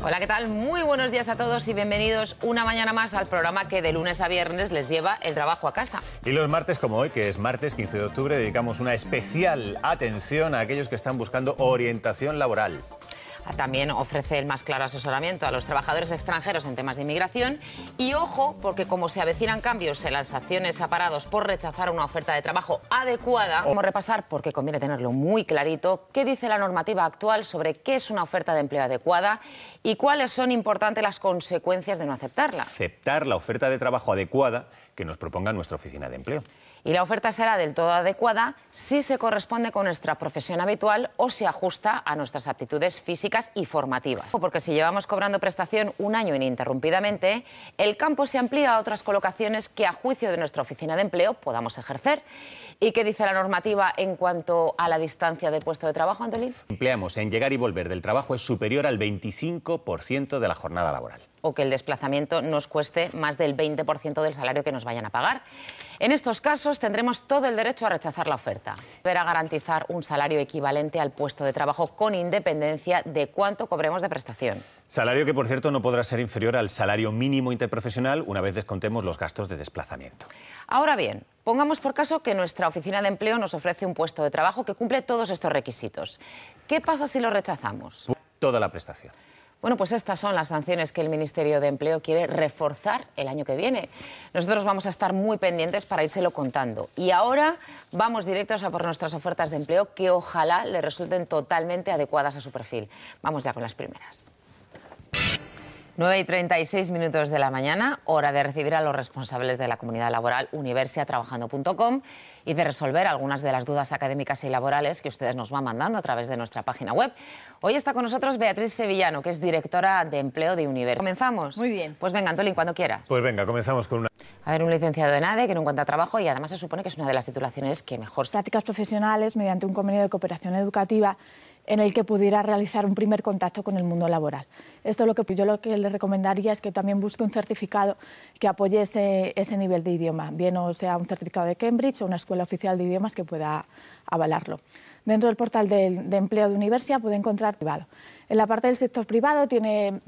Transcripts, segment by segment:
Hola, ¿qué tal? Muy buenos días a todos y bienvenidos una mañana más al programa que de lunes a viernes les lleva el trabajo a casa. Y los martes como hoy, que es martes 15 de octubre, dedicamos una especial atención a aquellos que están buscando orientación laboral. También ofrece el más claro asesoramiento a los trabajadores extranjeros en temas de inmigración. Y ojo, porque como se avecinan cambios en las acciones a parados por rechazar una oferta de trabajo adecuada, vamos a repasar, porque conviene tenerlo muy clarito, qué dice la normativa actual sobre qué es una oferta de empleo adecuada y cuáles son importantes las consecuencias de no aceptarla. Aceptar la oferta de trabajo adecuada que nos proponga nuestra oficina de empleo y la oferta será del todo adecuada si se corresponde con nuestra profesión habitual o se ajusta a nuestras aptitudes físicas y formativas. Porque si llevamos cobrando prestación un año ininterrumpidamente, el campo se amplía a otras colocaciones que a juicio de nuestra oficina de empleo podamos ejercer. ¿Y qué dice la normativa en cuanto a la distancia de puesto de trabajo, Antolín? Empleamos en llegar y volver del trabajo es superior al 25% de la jornada laboral o que el desplazamiento nos cueste más del 20% del salario que nos vayan a pagar. En estos casos tendremos todo el derecho a rechazar la oferta, para garantizar un salario equivalente al puesto de trabajo con independencia de cuánto cobremos de prestación. Salario que, por cierto, no podrá ser inferior al salario mínimo interprofesional una vez descontemos los gastos de desplazamiento. Ahora bien, pongamos por caso que nuestra oficina de empleo nos ofrece un puesto de trabajo que cumple todos estos requisitos. ¿Qué pasa si lo rechazamos? Toda la prestación. Bueno, pues estas son las sanciones que el Ministerio de Empleo quiere reforzar el año que viene. Nosotros vamos a estar muy pendientes para lo contando. Y ahora vamos directos a por nuestras ofertas de empleo que ojalá le resulten totalmente adecuadas a su perfil. Vamos ya con las primeras. 9 y 36 minutos de la mañana, hora de recibir a los responsables de la comunidad laboral universiatrabajando.com y de resolver algunas de las dudas académicas y laborales que ustedes nos van mandando a través de nuestra página web. Hoy está con nosotros Beatriz Sevillano, que es directora de empleo de Universidad. ¿Comenzamos? Muy bien. Pues venga, Antolín, cuando quieras. Pues venga, comenzamos con una... A ver, un licenciado en ADE que no encuentra trabajo y además se supone que es una de las titulaciones que mejor... Prácticas profesionales mediante un convenio de cooperación educativa en el que pudiera realizar un primer contacto con el mundo laboral. Esto es lo que yo lo que le recomendaría es que también busque un certificado que apoye ese, nivel de idioma, bien o sea un certificado de Cambridge o una escuela oficial de idiomas que pueda avalarlo. Dentro del portal de, empleo de universidad puede encontrar privado. En la parte del sector privado tiene mm,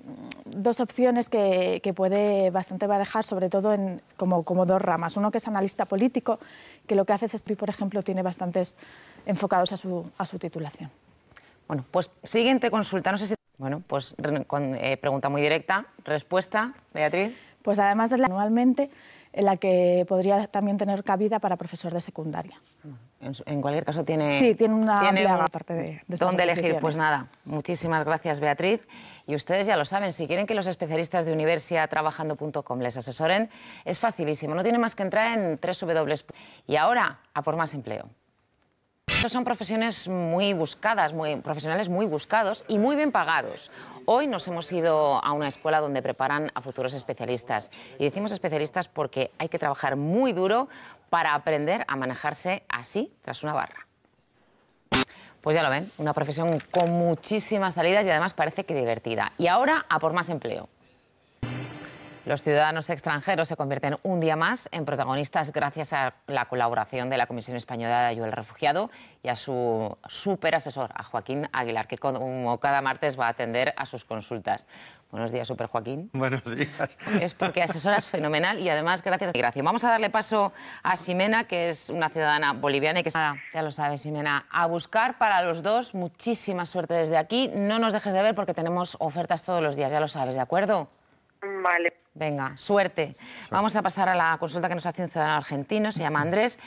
dos opciones que, que puede bastante barajar, sobre todo en, como, como dos ramas. Uno que es analista político, que lo que hace es, por ejemplo, tiene bastantes enfocados a su, a su titulación. Bueno, pues siguiente consulta. No sé si. Bueno, pues con, eh, pregunta muy directa. Respuesta, Beatriz. Pues además de la anualmente, en la que podría también tener cabida para profesor de secundaria. En, cualquier caso tiene. Sí, tiene una amplia parte de. de ¿Dónde elegir? Pues nada. Muchísimas gracias, Beatriz. Y ustedes ya lo saben, si quieren que los especialistas de universiatrabajando.com les asesoren, es facilísimo. No tiene más que entrar en www. Y ahora, a por más empleo. Estos son profesiones muy buscadas, profesionales muy buscados y muy bien pagados. Hoy nos hemos ido a una escuela donde preparan a futuros especialistas. Y decimos especialistas porque hay que trabajar muy duro para aprender a manejarse así tras una barra. Pues ya lo ven, una profesión con muchísimas salidas y además parece que divertida. Y ahora a por más empleo. Los ciudadanos extranjeros se convierten un día más en protagonistas gracias a la colaboración de la Comisión Española de Ayuda al Refugiado y a su super asesor, a Joaquín Aguilar, que como cada martes va a atender a sus consultas. Buenos días, Super Joaquín. Buenos días. Es porque asesora es fenomenal y además gracias. a Gracias. Vamos a darle paso a Ximena, que es una ciudadana boliviana y que ah, ya lo sabes, Ximena, a buscar para los dos. Muchísima suerte desde aquí. No nos dejes de ver porque tenemos ofertas todos los días, ya lo sabes, ¿de acuerdo? Mm, Vale. Venga, suerte. Vamos a pasar a la consulta que nos hace un ciudadano argentino, se llama Andrés,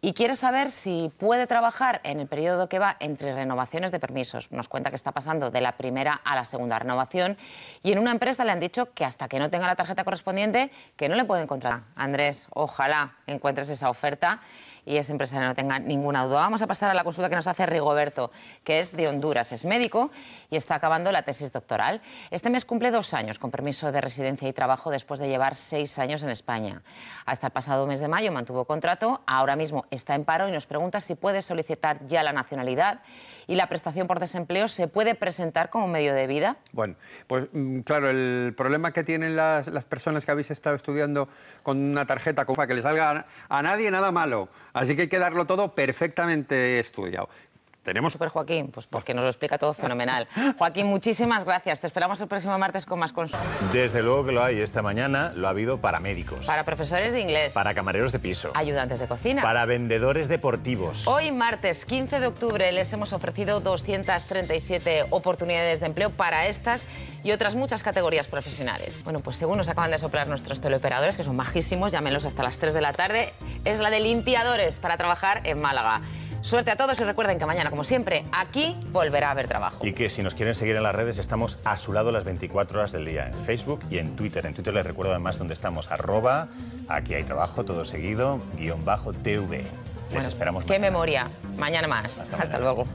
y quiere saber si puede trabajar en el periodo que va entre renovaciones de permisos. Nos cuenta que está pasando de la primera a la segunda renovación y en una empresa le han dicho que hasta que no tenga la tarjeta correspondiente que no le puede encontrar. Andrés, ojalá encuentres esa oferta y esa empresa no tenga ninguna duda. Vamos a pasar a la consulta que nos hace Rigoberto, que es de Honduras, es médico y está acabando la tesis doctoral. Este mes cumple dos años con permiso de residencia y trabajo después de llevar seis años en España. Hasta el pasado mes de mayo mantuvo contrato, ahora mismo está en paro y nos pregunta si puede solicitar ya la nacionalidad y la prestación por desempleo se puede presentar como medio de vida. Bueno, pues mm, claro, el problema que tienen las, personas que habéis estado estudiando con una tarjeta, para que les salga a nadie nada malo, así que hay que darlo todo perfectamente estudiado. Tenemos... Super Joaquín, pues porque nos lo explica todo fenomenal. Joaquín, muchísimas gracias. Te esperamos el próximo martes con más consultas. Desde luego que lo hay. Esta mañana lo ha habido para médicos. Para profesores de inglés. Para camareros de piso. Ayudantes de cocina. Para vendedores deportivos. Hoy, martes 15 de octubre, les hemos ofrecido 237 oportunidades de empleo para estas y otras muchas categorías profesionales. Bueno, pues según nos acaban de soplar nuestros teleoperadores, que son majísimos, llámenlos hasta las 3 de la tarde, es la de limpiadores para trabajar en Málaga. Suerte a todos y recuerden que mañana, como siempre, aquí volverá a haber trabajo. Y que si nos quieren seguir en las redes, estamos a su lado las 24 horas del día, en Facebook y en Twitter. En Twitter les recuerdo además donde estamos, arroba, aquí hay trabajo, todo seguido, guión bajo TV. Les esperamos. Qué memoria. Mañana más. Hasta luego.